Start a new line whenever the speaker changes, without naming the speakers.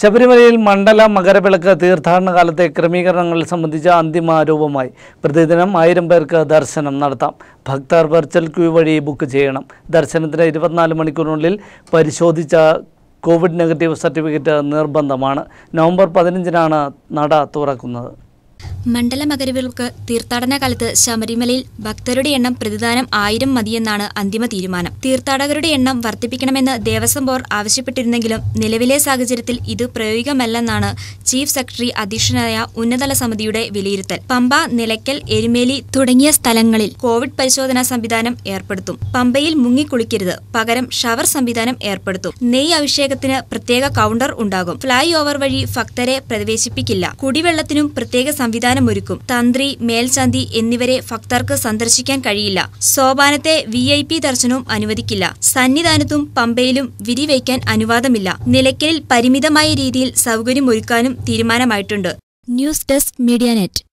ശബരിമലയിൽ മണ്ഡല മകരവിളക്ക് തീർത്ഥാടന കാലത്തെ ക്രമീകരണങ്ങൾ സംബന്ധിച്ച അന്തിമ രൂപമായി പ്രതിദിനം ആയിരം പേർക്ക് ദർശനം നടത്താം ഭക്തർ വെർച്വൽ ക്യൂ വഴി ബുക്ക് ചെയ്യണം ദർശനത്തിന് ഇരുപത്തിനാല് മണിക്കൂറിനുള്ളിൽ പരിശോധിച്ച കോവിഡ് നെഗറ്റീവ് സർട്ടിഫിക്കറ്റ് നിർബന്ധമാണ് നവംബർ പതിനഞ്ചിനാണ് നട തുറക്കുന്നത്
മണ്ഡല മകരവിളക്ക് തീർത്ഥാടന കാലത്ത് ശബരിമലയിൽ ഭക്തരുടെ എണ്ണം പ്രതിദാനം ആയിരം മതിയെന്നാണ് അന്തിമ തീരുമാനം തീർത്ഥാടകരുടെ എണ്ണം വർദ്ധിപ്പിക്കണമെന്ന് ദേവസ്വം ബോർഡ് ആവശ്യപ്പെട്ടിരുന്നെങ്കിലും നിലവിലെ സാഹചര്യത്തിൽ ഇത് പ്രയോഗികമല്ലെന്നാണ് ചീഫ് സെക്രട്ടറി അധ്യക്ഷനായ ഉന്നതല സമിതിയുടെ വിലയിരുത്തൽ പമ്പ നിലയ്ക്കൽ എരുമേലി തുടങ്ങിയ സ്ഥലങ്ങളിൽ കോവിഡ് പരിശോധനാ സംവിധാനം ഏർപ്പെടുത്തും പമ്പയിൽ മുങ്ങിക്കുളിക്കരുത് പകരം ഷവർ സംവിധാനം ഏർപ്പെടുത്തും നെയ് അഭിഷേകത്തിന് പ്രത്യേക കൗണ്ടർ ഉണ്ടാകും ഫ്ലൈ ഓവർ വഴി ഭക്തരെ പ്രവേശിപ്പിക്കില്ല കുടിവെള്ളത്തിനും പ്രത്യേക സംവിധാനം സ്ഥാനമൊരുക്കും തന്ത്രി മേൽശാന്തി എന്നിവരെ ഭക്തർക്ക് സന്ദർശിക്കാൻ കഴിയില്ല സോപാനത്തെ വി ഐ പി ദർശനവും അനുവദിക്കില്ല സന്നിധാനത്തും പമ്പയിലും വിരിവയ്ക്കാൻ അനുവാദമില്ല നിലയ്ക്കലിൽ പരിമിതമായ രീതിയിൽ സൗകര്യമൊരുക്കാനും തീരുമാനമായിട്ടുണ്ട് ന്യൂസ് ഡെസ്ക് മീഡിയ നെറ്റ്